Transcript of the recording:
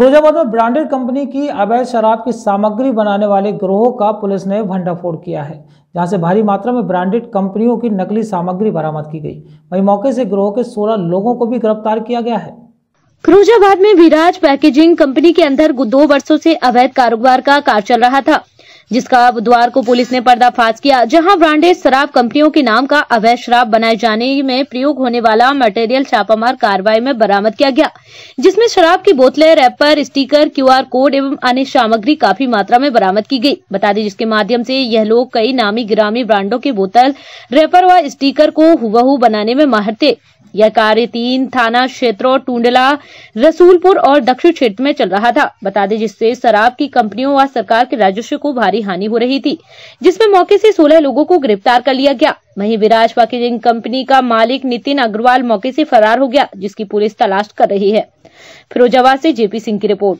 फिरोजाबाद में branded company की अवैध शराब की सामग्री बनाने वाले ग्रोह का पुलिस ने भंडाफोड़ किया है जहां से भारी मात्रा में ब्रांडेड कंपनियों की नकली सामग्री बरामद की गई वहीं मौके से ग्रोह के 16 लोगों को भी गिरफ्तार किया गया है फिरोजाबाद में विराज पैकेजिंग कंपनी के अंदर दो वर्षों से अवैध कारोबार का कार चल रहा था जिसका बुधवार को पुलिस ने पर्दाफाश किया जहां ब्रांडेड शराब कंपनियों के नाम का अवैध शराब बनाए जाने में प्रयोग होने वाला मटेरियल छापामार कार्रवाई में बरामद किया गया जिसमें शराब की बोतलें रैपर स्टीकर क्यूआर कोड एवं अन्य सामग्री काफी मात्रा में बरामद की गई बता दें जिसके माध्यम से यह लोग कई नामी गिरामी ब्रांडों के बोतल रैपर व स्टीकर को हु बनाने में माहिर थे यह कार्य तीन थाना क्षेत्रों टूंडला रसूलपुर और दक्षिण क्षेत्र में चल रहा था बता दें जिससे शराब की कंपनियों व सरकार के राजस्व को भारी हानि हो रही थी जिसमें मौके से सोलह लोगों को गिरफ्तार कर लिया गया वहीं विराज पैकेजिंग कंपनी का मालिक नितिन अग्रवाल मौके से फरार हो गया जिसकी पुलिस तलाश कर रही है फिरोजाबाद ऐसी जेपी सिंह की रिपोर्ट